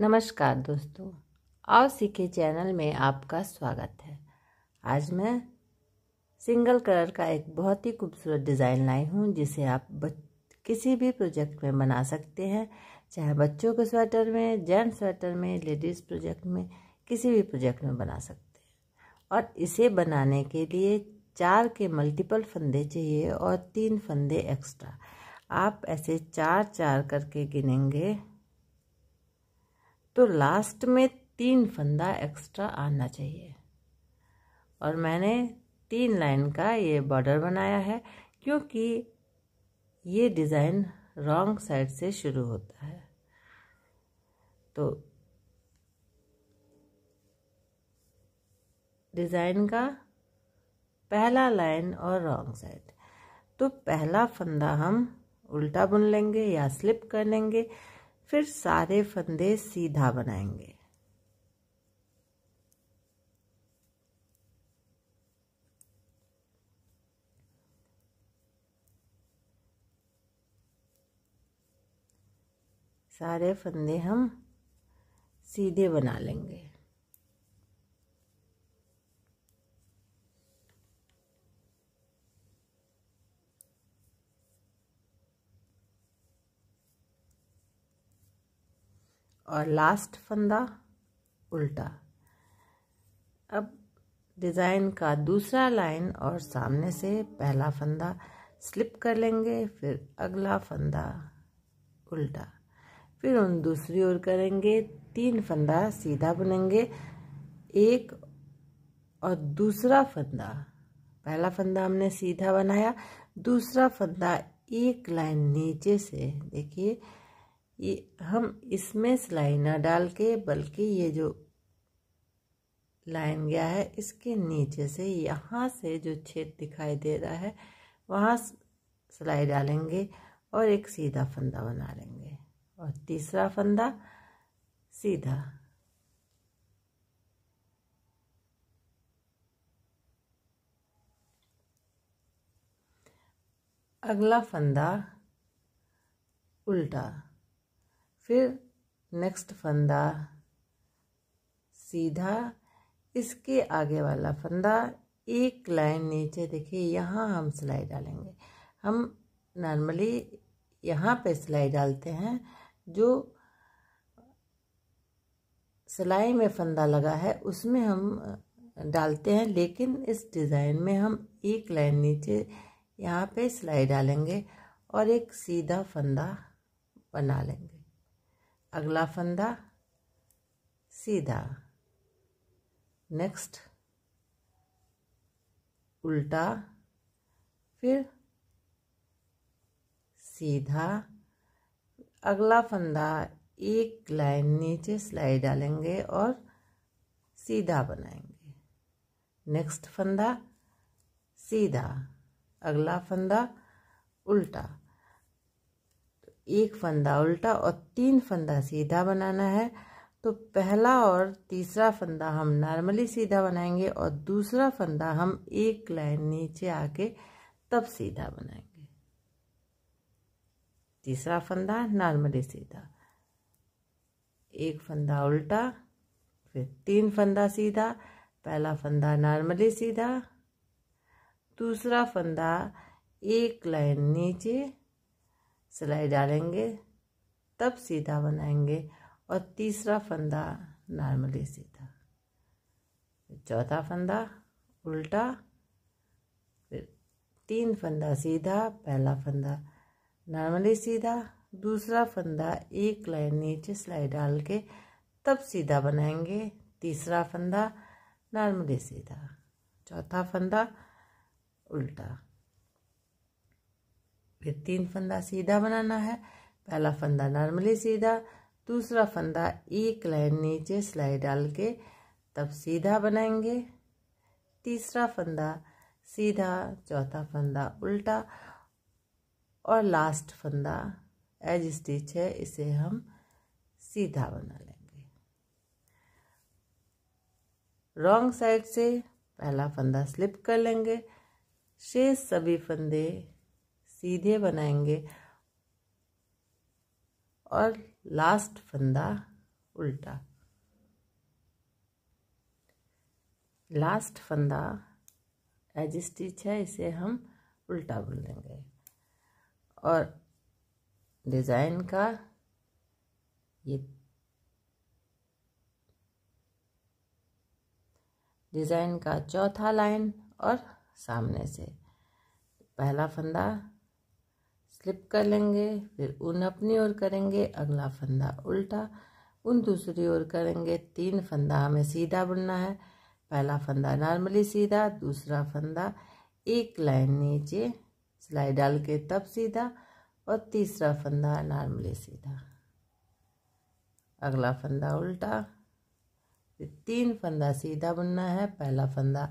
नमस्कार दोस्तों आओ सीखे चैनल में आपका स्वागत है आज मैं सिंगल कलर का एक बहुत ही खूबसूरत डिज़ाइन लाई हूँ जिसे आप किसी भी प्रोजेक्ट में बना सकते हैं चाहे बच्चों के स्वेटर में जेंट्स स्वेटर में लेडीज़ प्रोजेक्ट में किसी भी प्रोजेक्ट में बना सकते हैं और इसे बनाने के लिए चार के मल्टीपल फंदे चाहिए और तीन फंदे एक्स्ट्रा आप ऐसे चार चार करके गिनेंगे तो लास्ट में तीन फंदा एक्स्ट्रा आना चाहिए और मैंने तीन लाइन का ये बॉर्डर बनाया है क्योंकि ये डिज़ाइन रॉन्ग साइड से शुरू होता है तो डिज़ाइन का पहला लाइन और रॉन्ग साइड तो पहला फंदा हम उल्टा बुन लेंगे या स्लिप कर लेंगे फिर सारे फंदे सीधा बनाएंगे सारे फंदे हम सीधे बना लेंगे और लास्ट फंदा उल्टा अब डिज़ाइन का दूसरा लाइन और सामने से पहला फंदा स्लिप कर लेंगे फिर अगला फंदा उल्टा फिर उन दूसरी ओर करेंगे तीन फंदा सीधा बुनेंगे एक और दूसरा फंदा पहला फंदा हमने सीधा बनाया दूसरा फंदा एक लाइन नीचे से देखिए ये हम इसमें सिलाई ना डाल के बल्कि ये जो लाइन गया है इसके नीचे से यहाँ से जो छेद दिखाई दे रहा है वहाँ सिलाई डालेंगे और एक सीधा फंदा बना लेंगे और तीसरा फंदा सीधा अगला फंदा उल्टा फिर नेक्स्ट फंदा सीधा इसके आगे वाला फंदा एक लाइन नीचे देखिए यहाँ हम सिलाई डालेंगे हम नॉर्मली यहाँ पे सिलाई डालते हैं जो सिलाई में फंदा लगा है उसमें हम डालते हैं लेकिन इस डिज़ाइन में हम एक लाइन नीचे यहाँ पे सिलाई डालेंगे और एक सीधा फंदा बना लेंगे अगला फंदा सीधा नेक्स्ट उल्टा फिर सीधा अगला फंदा एक लाइन नीचे सिलाई डालेंगे और सीधा बनाएंगे नेक्स्ट फंदा सीधा अगला फंदा उल्टा एक फंदा उल्टा और तीन फंदा सीधा बनाना है तो पहला और तीसरा फंदा हम नॉर्मली सीधा बनाएंगे और दूसरा फंदा हम एक लाइन नीचे आके तब सीधा बनाएंगे तीसरा फंदा नॉर्मली सीधा एक फंदा उल्टा फिर तीन फंदा सीधा पहला फंदा नॉर्मली सीधा दूसरा फंदा एक लाइन नीचे सिलाई डालेंगे तब सीधा बनाएंगे और तीसरा फंदा नॉर्मली सीधा चौथा फंदा उल्टा फिर तीन फंदा सीधा पहला फंदा नॉर्मली सीधा दूसरा फंदा एक लाइन नीचे सिलाई डाल के तब सीधा बनाएंगे तीसरा फंदा नॉर्मली सीधा चौथा फंदा उल्टा फिर तीन फंदा सीधा बनाना है पहला फंदा नॉर्मली सीधा दूसरा फंदा एक लाइन नीचे सिलाई डाल के तब सीधा बनाएंगे तीसरा फंदा सीधा चौथा फंदा उल्टा और लास्ट फंदा एज स्टिच है इसे हम सीधा बना लेंगे रॉन्ग साइड से पहला फंदा स्लिप कर लेंगे शेष सभी फंदे सीधे बनाएंगे और लास्ट फंदा उल्टा लास्ट फंदा एज स्टिच है इसे हम उल्टा बुन लेंगे और डिज़ाइन का ये डिज़ाइन का चौथा लाइन और सामने से पहला फंदा स्लिप कर लेंगे फिर उन अपनी ओर करेंगे अगला फंदा उल्टा उन दूसरी ओर करेंगे तीन फंदा हमें सीधा बुनना है पहला फंदा नॉर्मली सीधा दूसरा फंदा एक लाइन नीचे सिलाई डाल के तब सीधा और तीसरा फंदा नॉर्मली सीधा अगला फंदा उल्टा फिर तीन फंदा सीधा बुनना है पहला फंदा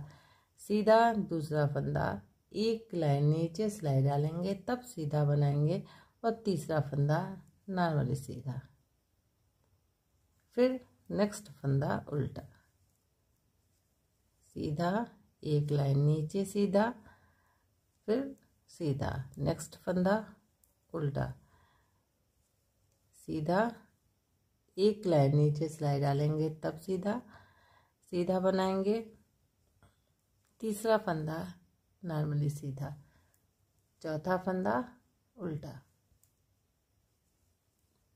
सीधा दूसरा फंदा एक लाइन नीचे सिलाई डालेंगे तब सीधा बनाएंगे और तीसरा फंदा नॉर्मली सीधा फिर नेक्स्ट फंदा उल्टा सीधा एक लाइन नीचे सीधा फिर सीधा नेक्स्ट फंदा उल्टा सीधा एक लाइन नीचे सिलाई डालेंगे तब सीधा सीधा बनाएंगे तीसरा फंदा नॉर्मली सीधा चौथा फंदा उल्टा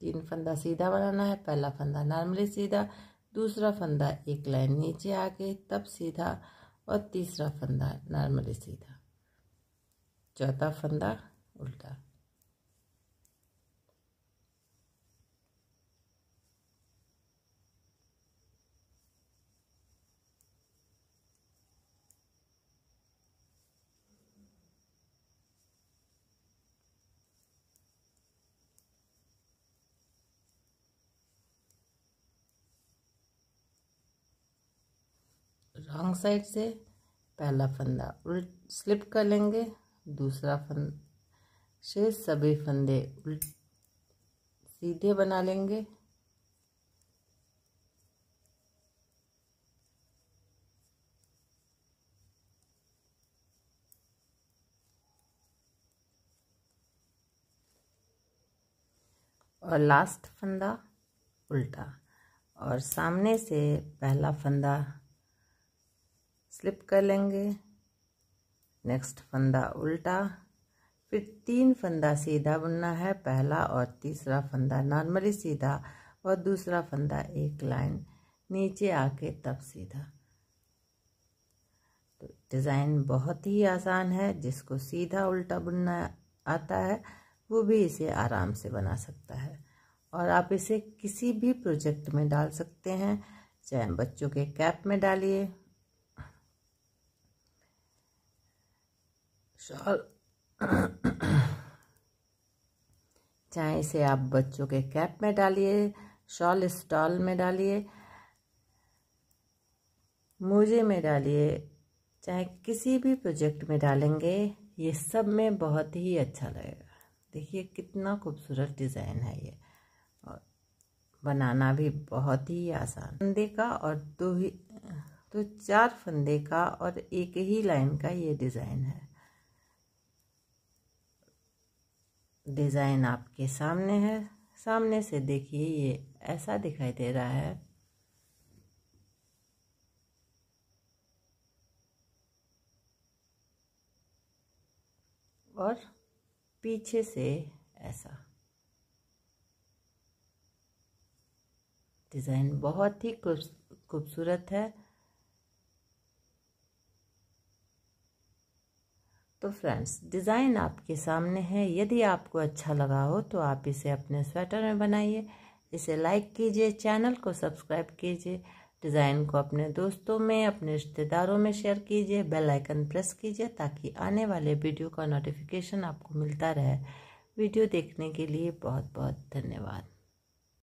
तीन फंदा सीधा बनाना है पहला फंदा नॉर्मली सीधा दूसरा फंदा एक लाइन नीचे आके तब सीधा और तीसरा फंदा नॉर्मली सीधा चौथा फंदा उल्टा रॉन्ग साइड से पहला फंदा उल्ट स्लिप कर लेंगे दूसरा फंद से सभी फंदे उल्ट सीधे बना लेंगे और लास्ट फंदा उल्टा और सामने से पहला फंदा स्लिप कर लेंगे नेक्स्ट फंदा उल्टा फिर तीन फंदा सीधा बुनना है पहला और तीसरा फंदा नॉर्मली सीधा और दूसरा फंदा एक लाइन नीचे आके तब सीधा तो डिज़ाइन बहुत ही आसान है जिसको सीधा उल्टा बुनना आता है वो भी इसे आराम से बना सकता है और आप इसे किसी भी प्रोजेक्ट में डाल सकते हैं चाहे बच्चों के कैप में डालिए शॉल चाहे इसे आप बच्चों के कैप में डालिए शॉल स्टॉल में डालिए मोजे में डालिए चाहे किसी भी प्रोजेक्ट में डालेंगे ये सब में बहुत ही अच्छा लगेगा देखिए कितना खूबसूरत डिज़ाइन है ये और बनाना भी बहुत ही आसान फंदे का और दो ही तो चार फंदे का और एक ही लाइन का ये डिज़ाइन है डिज़ाइन आपके सामने है सामने से देखिए ये ऐसा दिखाई दे रहा है और पीछे से ऐसा डिज़ाइन बहुत ही खूबसूरत है तो फ्रेंड्स डिज़ाइन आपके सामने है यदि आपको अच्छा लगा हो तो आप इसे अपने स्वेटर में बनाइए इसे लाइक कीजिए चैनल को सब्सक्राइब कीजिए डिज़ाइन को अपने दोस्तों में अपने रिश्तेदारों में शेयर कीजिए बेल आइकन प्रेस कीजिए ताकि आने वाले वीडियो का नोटिफिकेशन आपको मिलता रहे वीडियो देखने के लिए बहुत बहुत धन्यवाद